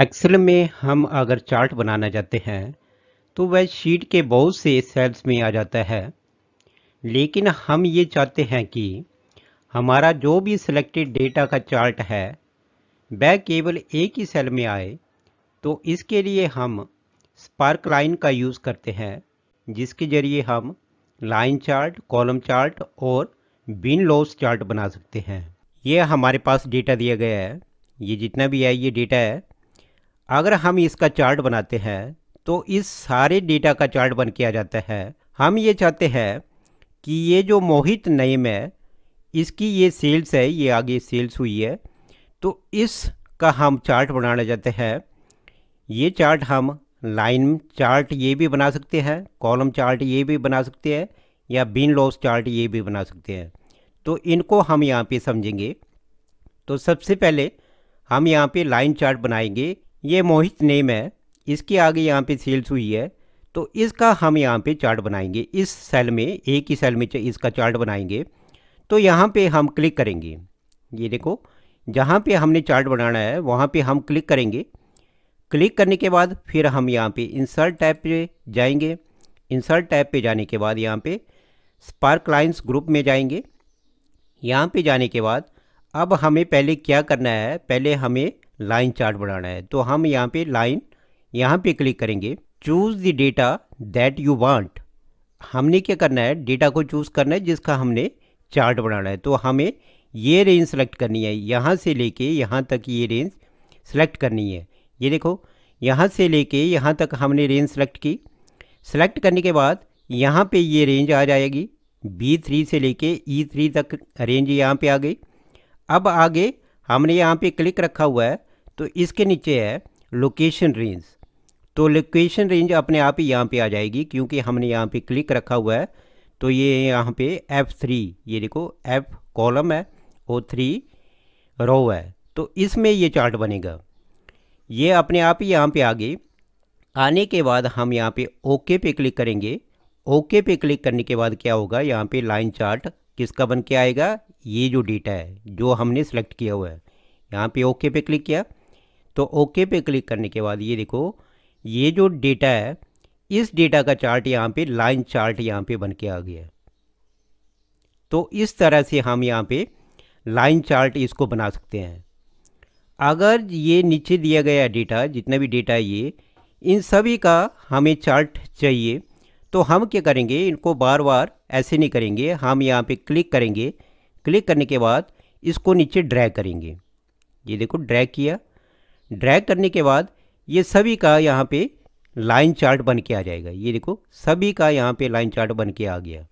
Excel में हम अगर चार्ट बनाना चाहते हैं तो वह शीट के बहुत से सेल्स में आ जाता है लेकिन हम ये चाहते हैं कि हमारा जो भी सिलेक्टेड डेटा का चार्ट है वह केवल एक ही सेल में आए तो इसके लिए हम स्पार्क लाइन का यूज़ करते हैं जिसके ज़रिए हम लाइन चार्ट कॉलम चार्ट और बिन लॉस चार्ट बना सकते हैं यह हमारे पास डेटा दिया गया है ये जितना भी है ये डेटा है अगर हम इसका चार्ट बनाते हैं तो इस सारे डेटा का चार्ट बन किया जाता है हम ये चाहते हैं कि ये जो मोहित नईम है इसकी ये सेल्स है ये आगे सेल्स हुई है तो इसका हम चार्ट बनाना चाहते हैं ये चार्ट हम लाइन चार्ट ये भी बना सकते हैं कॉलम चार्ट ये भी बना सकते हैं या बिन लॉस चार्ट ये भी बना सकते हैं तो इनको हम यहाँ पे समझेंगे तो सबसे पहले हम यहाँ पे लाइन चार्ट बनाएंगे ये मोहित नेम है इसके आगे यहाँ पे सेल्स हुई है तो इसका हम यहाँ पे चार्ट बनाएंगे इस सेल में एक ही सेल में इसका चार्ट बनाएंगे तो यहाँ पे हम क्लिक करेंगे ये देखो जहाँ पे हमने चार्ट बनाना है वहाँ पे हम क्लिक करेंगे क्लिक करने के बाद फिर हम यहाँ पे इंसर्ट टैब पे जाएंगे इंसर्ट टैब पे जाने के बाद यहाँ पे स्पार्क लाइन्स ग्रुप में जाएंगे यहाँ पे जाने के बाद अब हमें पहले क्या करना है पहले हमें लाइन चार्ट बनाना है तो हम यहाँ पे लाइन यहाँ पे क्लिक करेंगे choose the data that you want हमने क्या करना है डेटा को चूज़ करना है जिसका हमने चार्ट बनाना है तो हमें ये रेंज सेलेक्ट करनी है यहाँ से लेके यहाँ तक ये रेंज सेलेक्ट करनी है ये देखो यहाँ से लेके यहाँ तक हमने रेंज सेलेक्ट की सेलेक्ट करने के बाद यहाँ पे ये रेंज आ जाएगी बी थ्री से लेके ई e थ्री तक रेंज यहाँ पे आ गई अब आगे हमने यहाँ पे क्लिक रखा हुआ है तो इसके नीचे है लोकेशन रेंज तो लोकेशन रेंज अपने आप ही यहाँ पे आ जाएगी क्योंकि हमने यहाँ पे क्लिक रखा हुआ है तो ये यहाँ पे F3 ये देखो F कॉलम है और थ्री रो है तो इसमें ये चार्ट बनेगा ये अपने आप ही यहाँ पे आ गई आने के बाद हम यहाँ पे ओके पे क्लिक करेंगे ओके पे क्लिक करने के बाद क्या होगा यहाँ पे लाइन चार्ट किसका बन के आएगा ये जो डेटा है जो हमने सेलेक्ट किया हुआ है यहाँ पे ओके पे क्लिक किया तो ओके पे क्लिक करने के बाद ये देखो ये जो डेटा है इस डेटा का चार्ट यहाँ पे लाइन चार्ट यहाँ पे बन के आ गया तो इस तरह से हम यहाँ पे लाइन चार्ट इसको बना सकते हैं अगर ये नीचे दिया गया डेटा जितना भी डेटा है ये इन सभी का हमें चार्ट चाहिए तो हम क्या करेंगे इनको बार बार ऐसे नहीं करेंगे हम यहाँ पे क्लिक करेंगे क्लिक करने के बाद इसको नीचे ड्रैग करेंगे ये देखो ड्रैग किया ड्रैग करने के बाद ये सभी का यहाँ पे लाइन चार्ट बन के आ जाएगा ये देखो सभी का यहाँ पे लाइन चार्ट बन के आ गया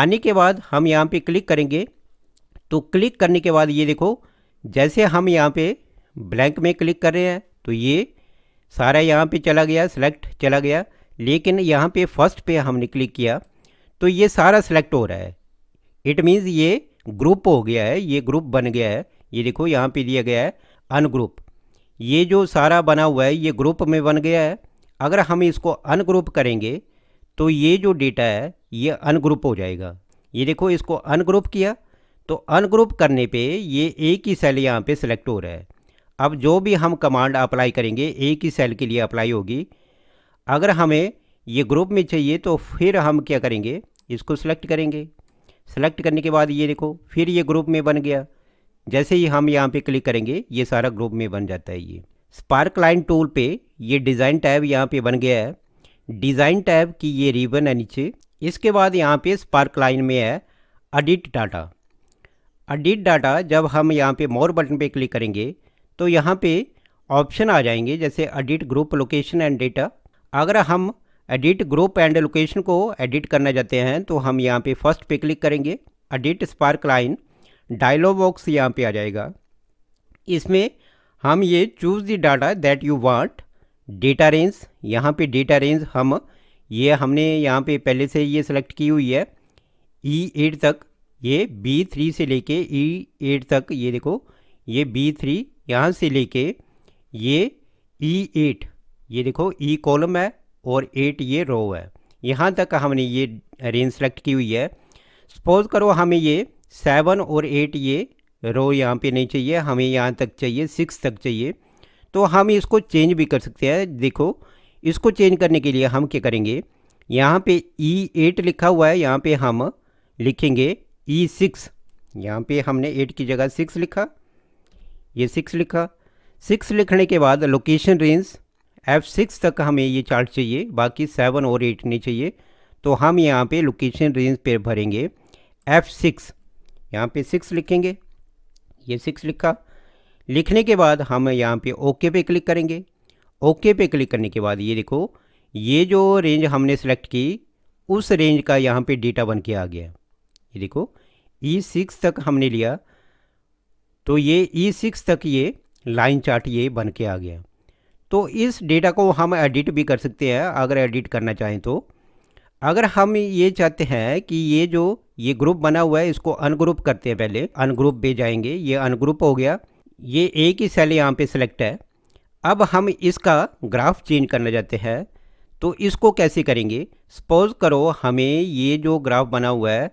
आने के बाद हम यहाँ पे क्लिक करेंगे तो क्लिक करने के बाद ये देखो जैसे हम यहाँ पे ब्लैंक में क्लिक कर रहे हैं तो ये सारा यहाँ पे चला गया सिलेक्ट चला गया लेकिन यहाँ पे फर्स्ट पे हमने क्लिक किया तो ये सारा सेलेक्ट हो रहा है इट मीन्स ये ग्रुप हो गया है ये ग्रुप बन गया है ये देखो यहाँ पे दिया गया है अनग्रुप ये जो सारा बना हुआ है ये ग्रुप में बन गया है अगर हम इसको अनग्रुप करेंगे तो ये जो डेटा है ये अनग्रुप हो जाएगा ये देखो इसको अनग्रुप किया तो अनग्रुप करने पे ये एक ही सेल यहाँ पे सिलेक्ट हो रहा है अब जो भी हम कमांड अप्लाई करेंगे एक ही सेल के लिए अप्लाई होगी अगर हमें ये ग्रुप में चाहिए तो फिर हम क्या करेंगे इसको सिलेक्ट करेंगे सेलेक्ट करने के बाद ये देखो फिर ये ग्रुप में बन गया जैसे ही हम यहाँ पे क्लिक करेंगे ये सारा ग्रुप में बन जाता है ये स्पार्क लाइन टूल पे ये डिज़ाइन टैब यहाँ पे बन गया है डिज़ाइन टैब की ये रिबन है नीचे इसके बाद यहाँ पे स्पार्क लाइन में है एडिट डाटा एडिट डाटा जब हम यहाँ पे मोर बटन पे क्लिक करेंगे तो यहाँ पे ऑप्शन आ जाएंगे जैसे edit group location and data अगर हम एडिट ग्रुप एंड लोकेशन को एडिट करना चाहते हैं तो हम यहाँ पर फर्स्ट पे क्लिक करेंगे edit spark line dialog box यहाँ पे आ जाएगा इसमें हम ये choose the data that you want data range यहाँ पे डेटा रेंज हम ये हमने यहाँ पे पहले से ये सेलेक्ट की हुई है ई e एट तक ये बी थ्री से लेके ई e एट तक ये देखो ये बी थ्री यहाँ से लेके ये ई e एट ये देखो ई कॉलम है और एट ये रो है यहाँ तक हमने ये रेंज सेलेक्ट की हुई है सपोज करो हमें ये सेवन और एट ये रो यहाँ पे नहीं चाहिए हमें यहाँ तक चाहिए सिक्स तक चाहिए तो हम इसको चेंज भी कर सकते हैं देखो इसको चेंज करने के लिए हम क्या करेंगे यहाँ पे ई e एट लिखा हुआ है यहाँ पे हम लिखेंगे ई e सिक्स यहाँ पे हमने एट की जगह सिक्स लिखा ये सिक्स लिखा सिक्स लिखने के बाद लोकेशन रेंज एफ सिक्स तक हमें ये चार्ट चाहिए बाकी सेवन और एट नहीं चाहिए तो हम यहाँ पे लोकेशन रेंज पे भरेंगे एफ सिक्स यहाँ पे सिक्स लिखेंगे ये सिक्स लिखा लिखने के बाद हम यहाँ पे ओके पे क्लिक करेंगे ओके पे क्लिक करने के बाद ये देखो ये जो रेंज हमने सेलेक्ट की उस रेंज का यहाँ पे डेटा बन के आ गया ये देखो ई e सिक्स तक हमने लिया तो ये ई e सिक्स तक ये लाइन चार्ट ये बन के आ गया तो इस डेटा को हम एडिट भी कर सकते हैं अगर एडिट करना चाहें तो अगर हम ये चाहते हैं कि ये जो ये ग्रुप बना हुआ है इसको अनग्रुप करते हैं पहले अनग्रुप भी जाएंगे ये अनग्रुप हो गया ये एक ही सेल यहाँ पे सिलेक्ट है अब हम इसका ग्राफ चेंज करना चाहते हैं तो इसको कैसे करेंगे सपोज करो हमें ये जो ग्राफ बना हुआ है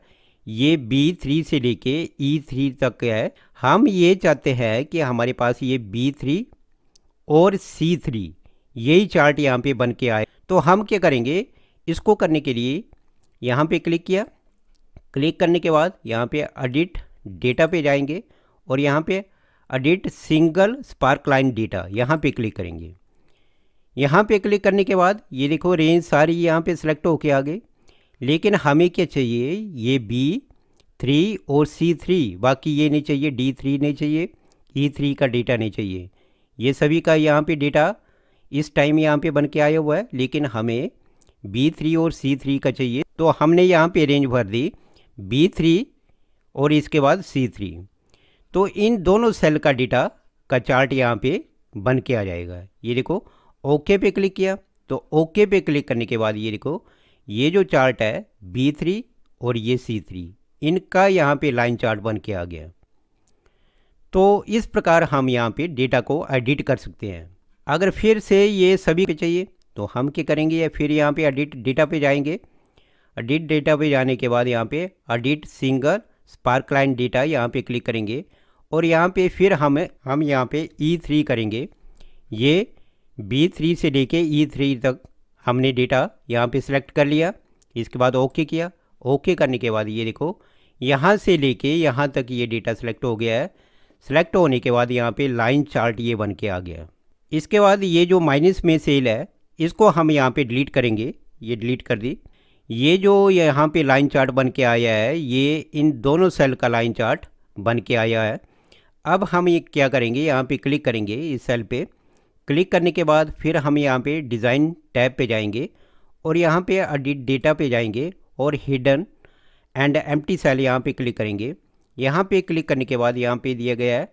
ये B3 से लेके E3 तक है हम ये चाहते हैं कि हमारे पास ये B3 और C3 यही चार्ट यहाँ पे बन के आए तो हम क्या करेंगे इसको करने के लिए यहाँ पे क्लिक किया क्लिक करने के बाद यहाँ पे एडिट डेटा पे जाएंगे और यहाँ पे edit single spark line data यहाँ पे क्लिक करेंगे यहाँ पे क्लिक करने के बाद ये देखो रेंज सारी यहाँ पे सेलेक्ट होके आ गई लेकिन हमें क्या चाहिए ये बी थ्री और सी थ्री बाकी ये नहीं चाहिए डी थ्री नहीं चाहिए ई e थ्री का डेटा नहीं चाहिए ये सभी का यहाँ पे डेटा इस टाइम यहाँ पे बन के आया हुआ है लेकिन हमें बी थ्री और सी थ्री का चाहिए तो हमने यहाँ पे रेंज भर दी बी थ्री और इसके बाद सी थ्री तो इन दोनों सेल का डेटा का चार्ट यहाँ पे बन के आ जाएगा ये देखो ओके पे क्लिक किया तो ओके पे क्लिक करने के बाद ये देखो ये जो चार्ट है बी थ्री और ये सी थ्री इनका यहाँ पे लाइन चार्ट बन के आ गया तो इस प्रकार हम यहाँ पे डेटा को एडिट कर सकते हैं अगर फिर से ये सभी के चाहिए तो हम क्या करेंगे या फिर यहाँ पे एडिट डेटा पे जाएंगे एडिट डेटा पे जाने के बाद यहाँ पे edit single spark line data यहाँ पे क्लिक करेंगे और यहाँ पे फिर हम हम यहाँ पे E3 करेंगे ये B3 से लेके E3 तक हमने डेटा यहाँ पे सिलेक्ट कर लिया इसके बाद ओके किया ओके करने के बाद ये देखो यहाँ से लेके यहाँ तक ये डेटा सेलेक्ट हो गया है सेलेक्ट होने के बाद यहाँ पे लाइन चार्ट ये बन के आ गया इसके बाद ये जो माइनस में सेल है इसको हम यहाँ पे डिलीट करेंगे ये डिलीट कर दी ये जो यहाँ पे लाइन चार्ट बन के आया है ये इन दोनों सेल का लाइन चार्ट बन के आया है अब हम ये क्या करेंगे यहाँ पे क्लिक करेंगे इस सेल पे क्लिक करने के बाद फिर हम यहाँ पे डिज़ाइन टैब पे जाएंगे और यहाँ पे एडिट डेटा पे जाएंगे और हिडन एंड एम्प्टी सेल यहाँ पे क्लिक करेंगे यहाँ पे क्लिक करने के बाद यहाँ पे दिया गया है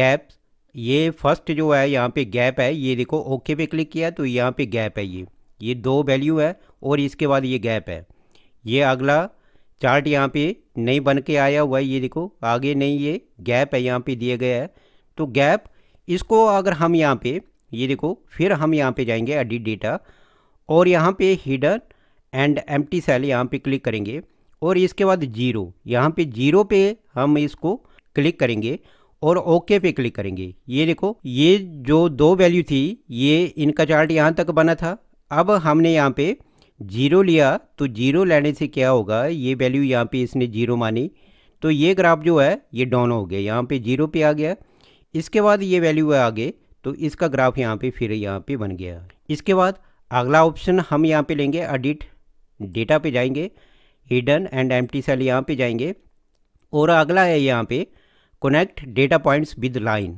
गैप्स ये फर्स्ट जो है यहाँ पे गैप है ये देखो ओके पे क्लिक किया तो यहाँ पे गैप है ये ये दो वैल्यू है और इसके बाद ये गैप है ये अगला चार्ट यहाँ पे नहीं बन के आया हुआ है ये देखो आगे नहीं ये गैप है यहाँ पे दिया गया है तो गैप इसको अगर हम यहाँ पे ये देखो फिर हम यहाँ पे जाएंगे एडिट डेटा और यहाँ पे हिडन एंड एम्प्टी सेल यहाँ पे क्लिक करेंगे और इसके बाद जीरो यहाँ पे जीरो पे हम इसको क्लिक करेंगे और ओके पे क्लिक करेंगे ये देखो ये जो दो वैल्यू थी ये इनका चार्ट यहाँ तक बना था अब हमने यहाँ पे जीरो लिया तो जीरो लेने से क्या होगा ये वैल्यू यहाँ पे इसने जीरो मानी तो ये ग्राफ जो है ये डाउन हो गया यहाँ पे जीरो पे आ गया इसके बाद ये वैल्यू है आगे तो इसका ग्राफ यहाँ पे फिर यहाँ पे बन गया इसके बाद अगला ऑप्शन हम यहाँ पे लेंगे एडिट डेटा पे जाएंगे हिडन एंड एम्प्टी सेल यहाँ पे जाएंगे और अगला है यहाँ पे connect data points with line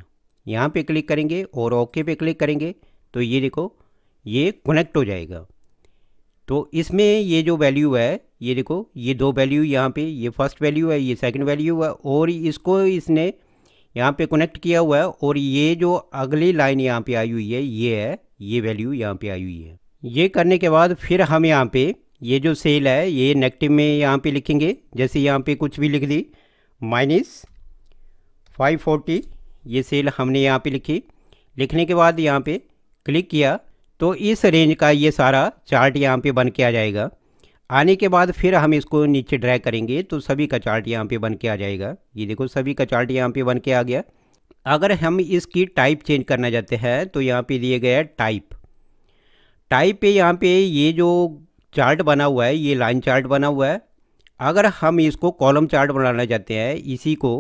यहाँ पे क्लिक करेंगे और ओके पे क्लिक करेंगे तो ये देखो ये कनेक्ट हो जाएगा तो इसमें ये जो वैल्यू है ये देखो ये दो वैल्यू यहाँ पे ये फर्स्ट वैल्यू है ये सेकंड वैल्यू है और इसको इसने यहाँ पे कनेक्ट किया हुआ है और ये जो अगली लाइन यहाँ पे आई हुई है ये है ये वैल्यू यहाँ पे आई हुई है ये करने के बाद फिर हम यहाँ पे ये जो सेल है ये नेगेटिव में यहाँ पे लिखेंगे जैसे यहाँ पे कुछ भी लिख दी माइनस फाइव फोर्टी ये सेल हमने यहाँ पे लिखी लिखने के बाद यहाँ पे क्लिक किया तो इस रेंज का ये सारा चार्ट यहाँ पे बन के आ जाएगा आने के बाद फिर हम इसको नीचे ड्रैग करेंगे तो सभी का चार्ट यहाँ पे बन के आ जाएगा ये देखो सभी का चार्ट यहाँ पे बन के आ गया अगर हम इसकी टाइप चेंज करना चाहते हैं तो यहाँ पे दिए गया टाइप टाइप पे यहाँ पे ये जो चार्ट बना हुआ है ये लाइन चार्ट बना हुआ है अगर हम इसको कॉलम चार्ट बनाना चाहते हैं इसी को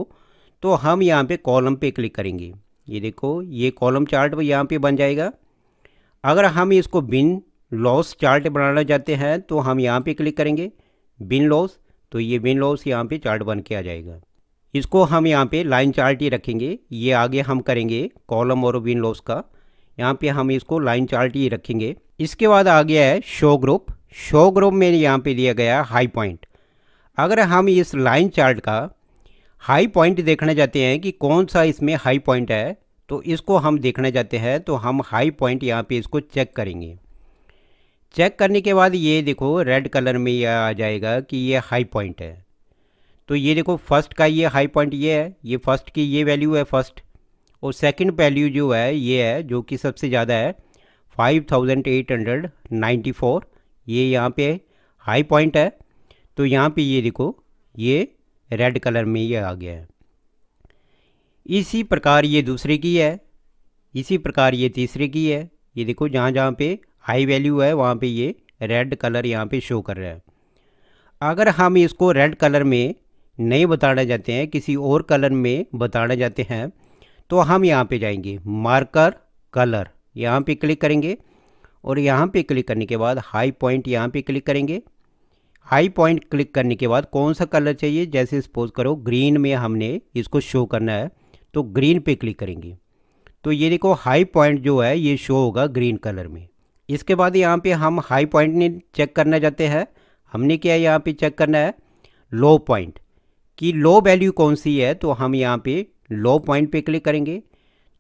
तो हम यहाँ पे कॉलम पे क्लिक करेंगे ये देखो ये कॉलम चार्ट यहाँ पे बन जाएगा अगर हम इसको बिन लॉस चार्ट बनाना चाहते हैं तो हम यहाँ पे क्लिक करेंगे बिन लॉस तो ये बिन लॉस यहाँ पे चार्ट बन के आ जाएगा इसको हम यहाँ पे लाइन चार्ट ही रखेंगे ये आगे हम करेंगे कॉलम और विन लॉस का यहाँ पे हम इसको लाइन चार्ट ही रखेंगे इसके बाद आ गया है शो ग्रुप शो ग्रुप में यहाँ पे लिया गया हाई पॉइंट अगर हम इस लाइन चार्ट का हाई पॉइंट देखने जाते हैं कि कौन सा इसमें हाई पॉइंट है तो इसको हम देखने जाते हैं तो हम हाई पॉइंट यहाँ पे इसको चेक करेंगे चेक करने के बाद ये देखो रेड कलर में यह आ जाएगा कि ये हाई पॉइंट है तो ये देखो फर्स्ट का ये हाई पॉइंट ये है ये फर्स्ट की ये वैल्यू है फर्स्ट और सेकंड वैल्यू जो है ये है जो कि सबसे ज़्यादा है 5894 ये यहाँ पे हाई पॉइंट है तो यहाँ पे ये देखो ये रेड कलर में ये आ गया है इसी प्रकार ये दूसरे की है इसी प्रकार ये तीसरे की है ये देखो जहाँ जहाँ पे हाई वैल्यू है वहाँ पे ये रेड कलर यहाँ पे शो कर रहा है अगर हम इसको रेड कलर में नहीं बताना चाहते हैं किसी और कलर में बताना चाहते हैं तो हम यहाँ पे जाएंगे मार्कर कलर यहाँ पे क्लिक करेंगे और यहाँ पे क्लिक करने के बाद हाई पॉइंट यहाँ पे क्लिक करेंगे हाई पॉइंट क्लिक करने के बाद कौन सा कलर चाहिए जैसे सपोज करो ग्रीन में हमने इसको शो करना है तो ग्रीन पे क्लिक करेंगे तो ये देखो हाई पॉइंट जो है ये शो होगा ग्रीन कलर में इसके बाद यहाँ पे हम हाई पॉइंट ने चेक करना चाहते हैं हमने क्या यहाँ पे चेक करना है लो पॉइंट कि लो वैल्यू कौन सी है तो हम यहाँ पे लो पॉइंट पे क्लिक करेंगे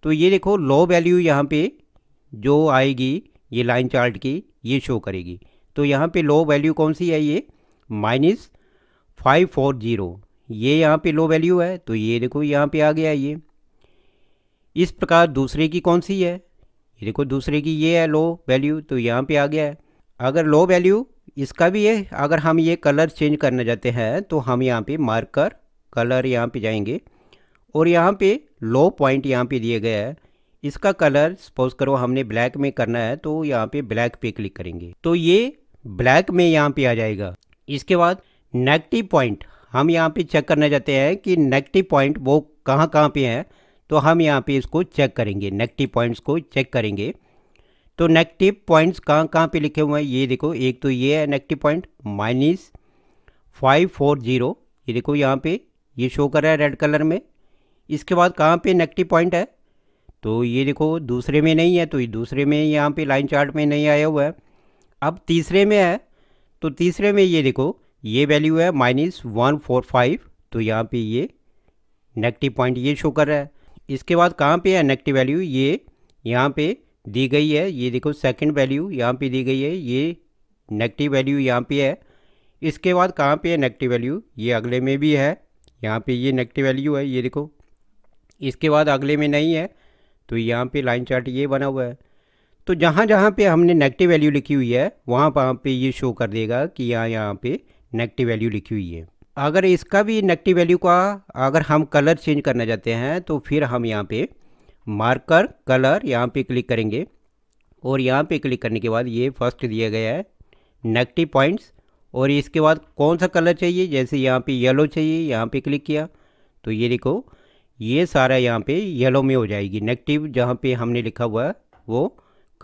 तो ये देखो लो वैल्यू यहाँ पे जो आएगी ये लाइन चार्ट की ये शो करेगी तो यहाँ पे लो वैल्यू कौन सी है ये माइनस फाइव फोर ज़ीरो ये यहाँ पे लो वैल्यू है तो ये देखो यहाँ पे आ गया ये इस प्रकार दूसरे की कौन सी है ये देखो दूसरे की ये है लो वैल्यू तो यहाँ पे आ गया है अगर लो वैल्यू इसका भी है अगर हम ये कलर चेंज करना चाहते हैं तो हम यहाँ पे मार्कर कलर यहाँ पे जाएंगे और यहाँ पे लो पॉइंट यहाँ पे दिए गया है इसका कलर सपोज करो हमने ब्लैक में करना है तो यहाँ पे ब्लैक पे क्लिक करेंगे तो ये ब्लैक में यहाँ पे आ जाएगा इसके बाद नेगेटिव पॉइंट हम यहाँ पे चेक करना चाहते हैं कि नेगेटिव पॉइंट वो कहाँ कहाँ पे हैं तो हम यहाँ पे इसको चेक करेंगे नेगेटिव पॉइंट्स को चेक करेंगे तो नेगेटिव पॉइंट्स कहाँ कहाँ पे लिखे हुए हैं ये देखो एक तो ये है negative point minus five four zero ये देखो यहाँ पे ये शो कर रहा है रेड कलर में इसके बाद कहाँ पे नेगेटिव पॉइंट है तो ये देखो दूसरे में नहीं है तो ये दूसरे में यहाँ पे लाइन चार्ट में नहीं आया हुआ है अब तीसरे में है तो तीसरे में ये देखो ये वैल्यू है माइनस वन फोर फाइव तो यहाँ पे ये नेगेटिव पॉइंट ये शो कर रहा है इसके बाद कहाँ पे है नेगेटिव वैल्यू ये यहाँ पे दी गई है ये देखो सेकंड वैल्यू यहाँ पे दी गई है ये नेगेटिव वैल्यू यहाँ पे है इसके बाद कहाँ पे है नेगेटिव वैल्यू ये अगले में भी है यहाँ पे ये नेगेटिव वैल्यू है ये देखो इसके बाद अगले में नहीं है तो यहाँ पे लाइन चार्ट ये बना हुआ है तो जहाँ जहाँ पे हमने नेगेटिव वैल्यू लिखी हुई है वहाँ वहाँ पे ये शो कर देगा कि यहाँ यहाँ पे नेगेटिव वैल्यू लिखी हुई है अगर इसका भी नेगेटिव वैल्यू का अगर हम कलर चेंज करना चाहते हैं तो फिर हम यहाँ पे मार्कर कलर यहाँ पे क्लिक करेंगे और यहाँ पे क्लिक करने के बाद ये फर्स्ट दिया गया है नेगेटिव पॉइंट्स और इसके बाद कौन सा कलर चाहिए जैसे यहाँ पर येलो चाहिए यहाँ पर क्लिक किया तो ये देखो ये सारा यहाँ पर येलो में हो जाएगी नेगेटिव जहाँ पर हमने लिखा हुआ है वो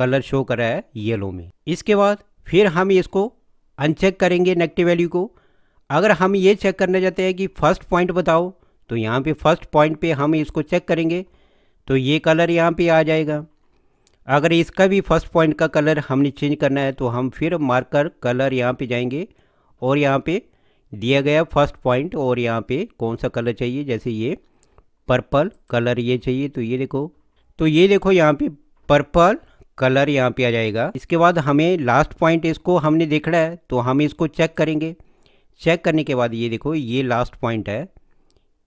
कलर शो कर रहा है येलो में इसके बाद फिर हम इसको अनचेक करेंगे नेगेटिव वैल्यू को अगर हम ये चेक करना चाहते हैं कि फर्स्ट पॉइंट बताओ तो यहाँ पे फर्स्ट पॉइंट पे हम इसको चेक करेंगे तो ये कलर यहाँ पे आ जाएगा अगर इसका भी फर्स्ट पॉइंट का कलर हमने चेंज करना है तो हम फिर मार्कर कलर यहाँ पे जाएंगे और यहाँ पे दिया गया फर्स्ट पॉइंट और यहाँ पे कौन सा कलर चाहिए जैसे ये पर्पल कलर ये चाहिए तो ये देखो तो ये देखो यहाँ पे पर्पल कलर यहाँ पे आ जाएगा इसके बाद हमें लास्ट पॉइंट इसको हमने देखना है तो हम इसको चेक करेंगे चेक करने के बाद ये देखो ये लास्ट पॉइंट है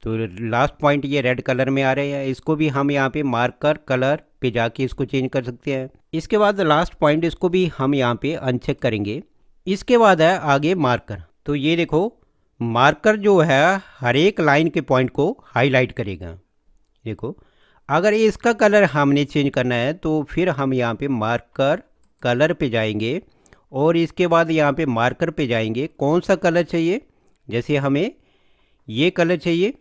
तो लास्ट पॉइंट ये रेड कलर में आ रहे हैं इसको भी हम यहाँ पे मार्कर कलर पे जाके इसको चेंज कर सकते हैं इसके बाद लास्ट पॉइंट इसको भी हम यहाँ पे अनचेक करेंगे इसके बाद है आगे मार्कर तो ये देखो मार्कर जो है हर एक लाइन के पॉइंट को हाईलाइट करेगा देखो अगर इसका कलर हमने चेंज करना है तो फिर हम यहाँ पे मार्कर कलर पे जाएंगे और इसके बाद यहाँ पे मार्कर पे जाएंगे कौन सा कलर चाहिए जैसे हमें ये कलर चाहिए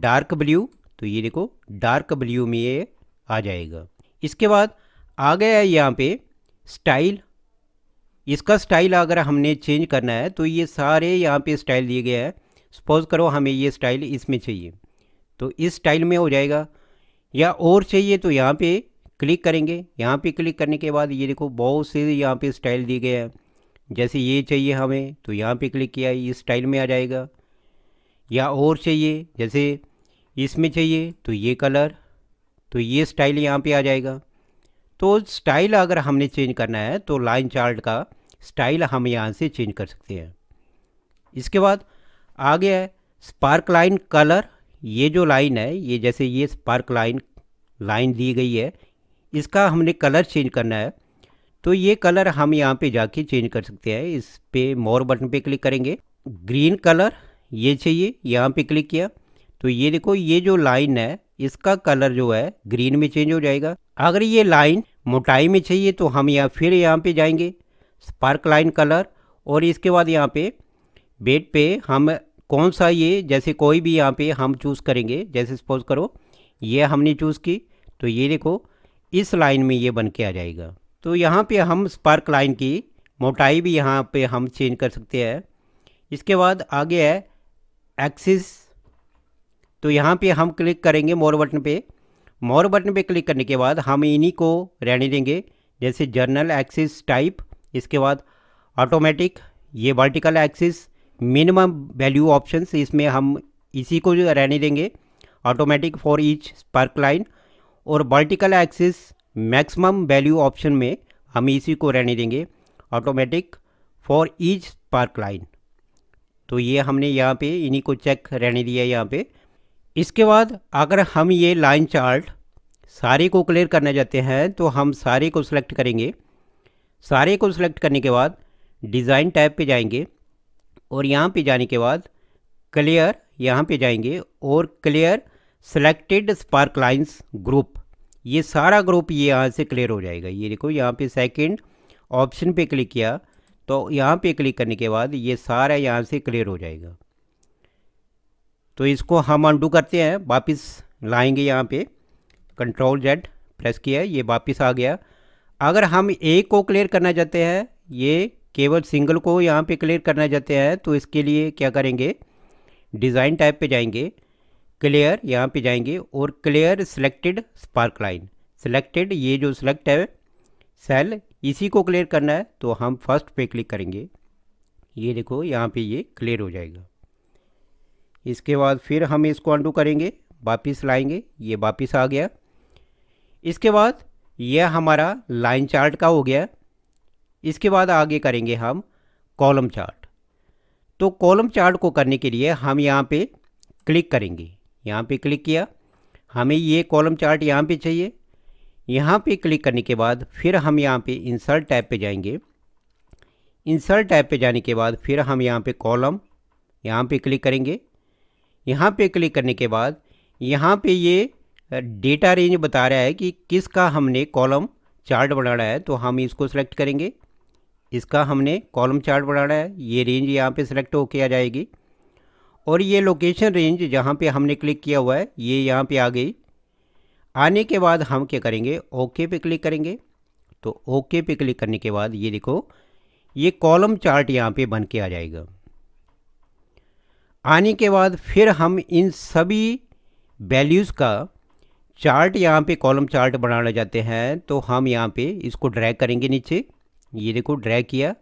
डार्क ब्लू तो ये देखो डार्क ब्लू में ये आ जाएगा इसके बाद आ गया है यहाँ पे स्टाइल इसका स्टाइल अगर हमने चेंज करना है तो ये सारे यहाँ पे स्टाइल दिए गए हैं सपोज़ करो हमें ये स्टाइल इसमें चाहिए तो इस स्टाइल में हो जाएगा या और चाहिए तो यहाँ पे क्लिक करेंगे यहाँ पे क्लिक करने के बाद ये देखो बहुत से यहाँ पे स्टाइल दिए गए हैं जैसे ये चाहिए हमें तो यहाँ पे क्लिक किया ये स्टाइल में आ जाएगा या और चाहिए जैसे इसमें चाहिए तो ये कलर तो ये स्टाइल यहाँ पे आ जाएगा तो स्टाइल अगर हमने चेंज करना है तो लाइन चार्ट का स्टाइल हम यहाँ से चेंज कर सकते हैं इसके बाद आ गया है स्पार्क लाइन कलर ये जो लाइन है ये जैसे ये स्पार्क लाइन लाइन दी गई है इसका हमने कलर चेंज करना है तो ये कलर हम यहाँ पे जाके चेंज कर सकते हैं इस पे मोर बटन पे क्लिक करेंगे ग्रीन कलर ये चाहिए यहाँ पे क्लिक किया तो ये देखो ये जो लाइन है इसका कलर जो है ग्रीन में चेंज हो जाएगा अगर ये लाइन मोटाई में चाहिए तो हम यहाँ फिर यहाँ पे जाएंगे स्पार्क लाइन कलर और इसके बाद यहाँ पे बेड पे हम कौन सा ये जैसे कोई भी यहाँ पे हम चूज़ करेंगे जैसे सपोज करो ये हमने चूज़ की तो ये देखो इस लाइन में ये बन के आ जाएगा तो यहाँ पे हम स्पार्क लाइन की मोटाई भी यहाँ पे हम चेंज कर सकते हैं इसके बाद आगे है एक्सिस तो यहाँ पे हम क्लिक करेंगे मोर बटन पे मोर बटन पे क्लिक करने के बाद हम इन्हीं को रहने देंगे जैसे जर्नल एक्सिस टाइप इसके बाद ऑटोमेटिक ये vertical axis minimum value option इसमें हम इसी को रहने देंगे automatic for each spark line और vertical axis maximum value option में हम इसी को रहने देंगे automatic for each spark line तो ये हमने यहाँ पे इन्हीं को चेक रहने दिया यहाँ पे इसके बाद अगर हम ये लाइन चार्ट सारे को क्लियर करना चाहते हैं तो हम सारे को सिलेक्ट करेंगे सारे को सिलेक्ट करने के बाद डिज़ाइन टैब पे जाएंगे और यहाँ पे जाने के बाद क्लियर यहाँ पे जाएंगे और clear selected spark lines group ये सारा ग्रुप ये यहाँ से क्लियर हो जाएगा ये देखो यहाँ पे सेकंड ऑप्शन पे क्लिक किया तो यहाँ पे क्लिक करने के बाद ये सारा यहाँ से क्लियर हो जाएगा तो इसको हम अंडू करते हैं वापस लाएंगे यहाँ पे कंट्रोल जेड प्रेस किया ये वापस आ गया अगर हम ए को क्लियर करना चाहते हैं ये केवल सिंगल को यहाँ पे क्लियर करना चाहते हैं तो इसके लिए क्या करेंगे डिज़ाइन टाइप पे जाएंगे क्लियर यहाँ पे जाएंगे और clear selected spark line selected ये जो सिलेक्ट है सेल इसी को क्लियर करना है तो हम फर्स्ट पे क्लिक करेंगे ये देखो यहाँ पे ये क्लियर हो जाएगा इसके बाद फिर हम इसको अंडू करेंगे वापिस लाएंगे ये वापिस आ गया इसके बाद यह हमारा लाइन चार्ट का हो गया इसके बाद आगे करेंगे हम कॉलम चार्ट तो कॉलम चार्ट को करने के लिए हम यहाँ पे क्लिक करेंगे यहाँ पे क्लिक किया हमें ये कॉलम चार्ट यहाँ पे चाहिए यहाँ पे क्लिक करने के बाद फिर हम यहाँ पे इंसर्ट टैब पे जाएंगे इंसर्ट टैब पे जाने के बाद फिर हम यहाँ पे कॉलम यहाँ पे क्लिक करेंगे यहाँ पे क्लिक करने के बाद यहाँ पे ये डेटा रेंज बता रहा है कि किसका हमने कॉलम चार्ट बनाना है तो हम इसको सेलेक्ट करेंगे इसका हमने कॉलम चार्ट बनाना है ये रेंज यहाँ पे सेलेक्ट हो आ जाएगी और ये लोकेशन रेंज जहाँ पे हमने क्लिक किया हुआ है ये यहाँ पे आ गई आने के बाद हम क्या करेंगे ओके पे क्लिक करेंगे तो ओके पे क्लिक करने के बाद ये देखो ये कॉलम चार्ट यहाँ पे बन के आ जाएगा आने के बाद फिर हम इन सभी वैल्यूज़ का चार्ट यहाँ पे कॉलम चार्ट बनाना चाहते हैं तो हम यहाँ पे इसको ड्रैग करेंगे नीचे ये देखो ड्रैग किया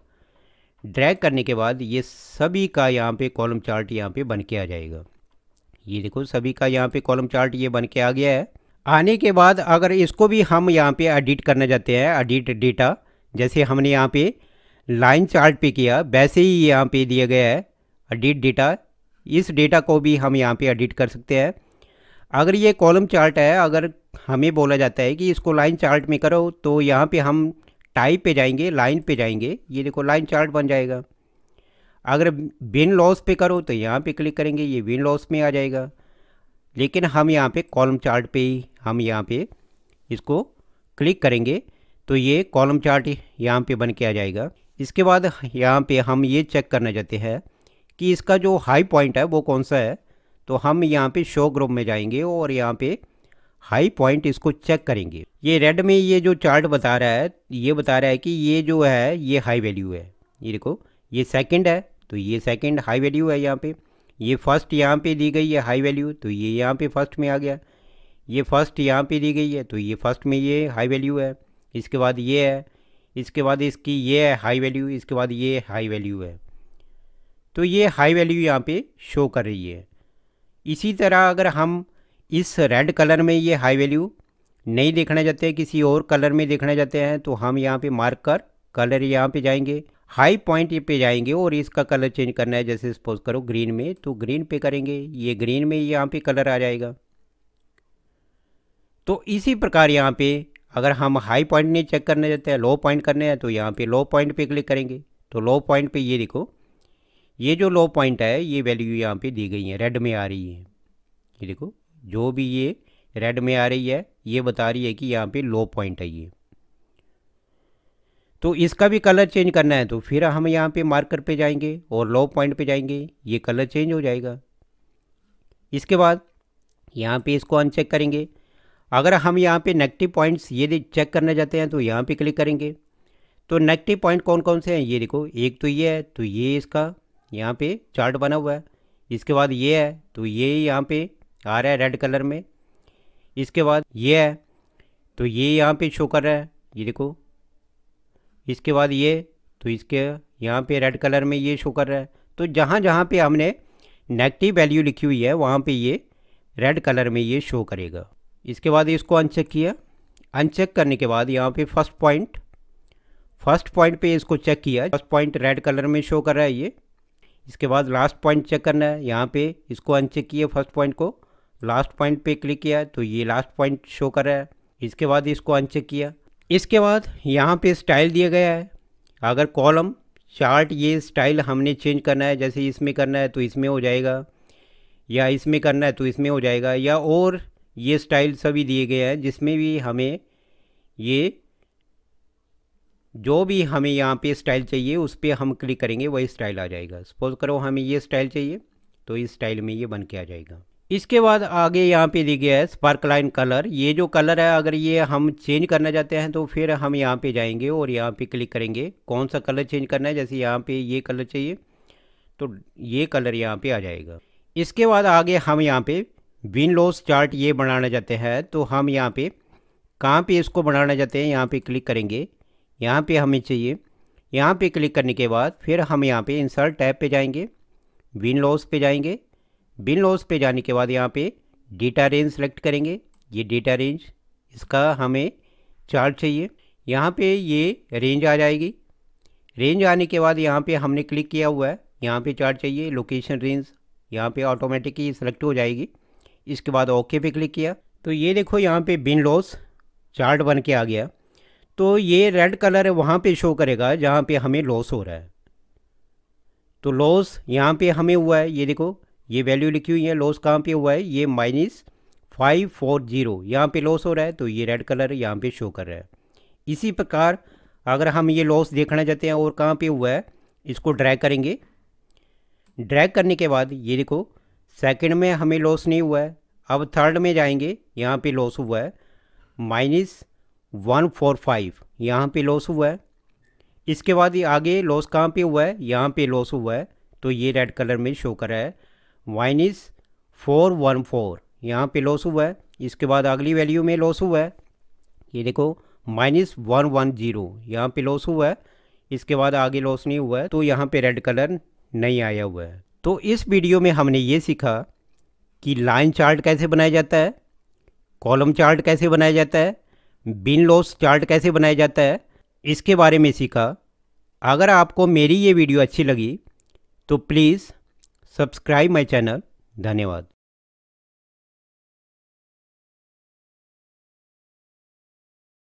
ड्रैग करने के बाद ये सभी का यहाँ पे कॉलम चार्ट यहाँ पे बन के आ जाएगा ये देखो सभी का यहाँ पे कॉलम चार्ट ये बन के आ गया है आने के बाद अगर इसको भी हम यहाँ पे एडिट करने जाते हैं एडिट डेटा जैसे हमने यहाँ पे लाइन चार्ट पे किया वैसे ही यहाँ पे दिया गया है एडिट डेटा इस डेटा को भी हम यहाँ पे एडिट कर सकते हैं अगर ये कॉलम चार्ट है अगर हमें बोला जाता है कि इसको लाइन चार्ट में करो तो यहाँ पे हम टाइप पे जाएंगे लाइन पे जाएंगे ये देखो लाइन चार्ट बन जाएगा अगर विन लॉस पे करो तो यहाँ पे क्लिक करेंगे ये विन लॉस में आ जाएगा लेकिन हम यहाँ पे कॉलम चार्ट पे ही हम यहाँ पे इसको क्लिक करेंगे तो ये कॉलम चार्ट यहाँ पे बन के आ जाएगा इसके बाद यहाँ पे हम ये चेक करना चाहते हैं कि इसका जो हाई पॉइंट है वो कौन सा है तो हम यहाँ पे शो ग्रुप में जाएंगे और यहाँ पर हाई पॉइंट इसको चेक करेंगे ये रेड में ये जो चार्ट बता रहा है ये बता रहा है कि ये जो है ये हाई वैल्यू है ये देखो ये सेकंड है तो ये सेकंड हाई वैल्यू है यहाँ पे ये फर्स्ट यहाँ पे दी गई है हाई वैल्यू तो ये यहाँ पे फर्स्ट में आ गया ये फर्स्ट यहाँ पे दी गई है तो ये फर्स्ट में ये हाई वैल्यू है इसके बाद ये है इसके बाद इसकी ये है हाई वैल्यू इसके बाद ये हाई वैल्यू है तो ये हाई वैल्यू यहाँ पर शो कर रही है इसी तरह अगर हम इस रेड कलर में ये हाई वैल्यू नहीं देखना चाहते किसी और कलर में देखना चाहते हैं तो हम यहाँ पे मार्क कर कलर यहाँ पे जाएंगे हाई पॉइंट पे जाएंगे और इसका कलर चेंज करना है जैसे सपोज करो ग्रीन में तो ग्रीन पे करेंगे ये ग्रीन में यहाँ पे कलर आ जाएगा तो इसी प्रकार यहाँ पे अगर हम हाई पॉइंट नहीं चेक करना चाहते हैं लो पॉइंट करने हैं तो यहाँ पे लो पॉइंट पे क्लिक करेंगे तो लो पॉइंट पे ये देखो ये जो लो पॉइंट है ये वैल्यू यहाँ पे दी गई है रेड में आ रही है ये देखो जो भी ये रेड में आ रही है ये बता रही है कि यहाँ पे लो पॉइंट है ये तो इसका भी कलर चेंज करना है तो फिर हम यहाँ पे मार्कर पे जाएंगे और लो पॉइंट पे जाएंगे ये कलर चेंज हो जाएगा इसके बाद यहाँ पे इसको अनचेक करेंगे अगर हम यहाँ पे नेगेटिव पॉइंट्स ये चेक करना चाहते हैं तो यहाँ पे क्लिक करेंगे तो नेगेटिव पॉइंट कौन कौन से हैं ये देखो एक तो ये है तो ये इसका यहाँ पे चार्ट बना हुआ है इसके बाद ये है तो ये यहाँ पे आ रहा है रेड कलर में इसके बाद ये है तो ये यहाँ पे शो कर रहा है ये देखो इसके बाद ये तो इसके यहाँ पे रेड कलर में ये शो कर रहा है तो जहाँ जहाँ पे हमने नेगेटिव वैल्यू लिखी हुई है वहाँ पे ये रेड कलर में ये शो करेगा इसके बाद इसको अनचेक किया अनचेक करने के बाद यहाँ पे फर्स्ट पॉइंट फर्स्ट पॉइंट पे इसको चेक किया फर्स्ट पॉइंट रेड कलर में शो कर रहा है ये इसके बाद लास्ट पॉइंट चेक करना है यहाँ पे इसको अनचेक किया फर्स्ट पॉइंट को लास्ट पॉइंट पे क्लिक किया तो ये लास्ट पॉइंट शो कर रहा है इसके बाद इसको अनचेक किया इसके बाद यहाँ पे स्टाइल दिया गया है अगर कॉलम चार्ट ये स्टाइल हमने चेंज करना है जैसे इसमें करना है तो इसमें हो जाएगा या इसमें करना है तो इसमें हो जाएगा या और ये स्टाइल सभी दिए गए हैं जिसमें भी हमें ये जो भी हमें यहाँ पे स्टाइल चाहिए उस पर हम क्लिक करेंगे वही स्टाइल आ जाएगा सपोज करो हमें ये स्टाइल चाहिए तो इस स्टाइल में ये बन के आ जाएगा इसके बाद आगे यहाँ पे दी गया है स्पार्कलाइन कलर ये जो कलर है अगर ये हम चेंज करना चाहते हैं तो फिर हम यहाँ पे जाएंगे और यहाँ पे क्लिक करेंगे कौन सा कलर चेंज करना है जैसे यहाँ पे ये कलर चाहिए तो ये कलर यहाँ पे आ जाएगा इसके बाद आगे हम यहाँ पे विन लॉस चार्ट ये बनाना चाहते हैं तो हम यहाँ पर कहाँ पर इसको बनाना चाहते हैं यहाँ पर क्लिक करेंगे यहाँ पर हमें चाहिए यहाँ पर क्लिक करने के बाद फिर हम यहाँ पर इंसर्ट टैप पर जाएंगे विन लॉस पर जाएंगे बिन लॉस पे जाने के बाद यहाँ पे डेटा रेंज सेलेक्ट करेंगे ये डेटा रेंज इसका हमें चार्ट चाहिए यहाँ पे ये रेंज आ जाएगी रेंज आने के बाद यहाँ पे हमने क्लिक किया हुआ है यहाँ पे चार्ट चाहिए लोकेशन रेंज यहाँ पे ऑटोमेटिक ही सिलेक्ट हो जाएगी इसके बाद ओके पे क्लिक किया तो ये देखो यहाँ पे बिन लॉस चार्ट बन के आ गया तो ये रेड कलर है वहाँ पर शो करेगा जहाँ पर हमें लॉस हो रहा है तो लॉस यहाँ पर हमें हुआ है ये देखो ये वैल्यू लिखी हुई है लॉस कहाँ पे हुआ है ये माइनस फाइव फोर जीरो यहाँ पर लॉस हो रहा है तो ये रेड कलर यहाँ पर शो कर रहा है इसी प्रकार अगर हम ये लॉस देखना चाहते हैं और कहाँ पे हुआ है इसको ड्रैग करेंगे ड्रैग करने के बाद ये देखो सेकंड में हमें लॉस नहीं हुआ है अब थर्ड में जाएंगे यहाँ पे लॉस हुआ है माइनस वन फोर फाइव यहाँ पर लॉस हुआ है इसके बाद ये आगे लॉस कहाँ पे हुआ है यहाँ पे लॉस हुआ है तो ये रेड कलर में शो कर रहा है माइनस फोर वन फोर यहाँ पे लॉस हुआ है इसके बाद अगली वैल्यू में लॉस हुआ है ये देखो माइनस वन वन जीरो यहाँ पे लॉस हुआ है इसके बाद आगे लॉस नहीं हुआ है तो यहाँ पे रेड कलर नहीं आया हुआ है तो इस वीडियो में हमने ये सीखा कि लाइन चार्ट कैसे बनाया जाता है कॉलम चार्ट कैसे बनाया जाता है बिन लॉस चार्ट कैसे बनाया जाता है इसके बारे में सीखा अगर आपको मेरी ये वीडियो अच्छी लगी तो प्लीज़ सब्सक्राइब माई चैनल धन्यवाद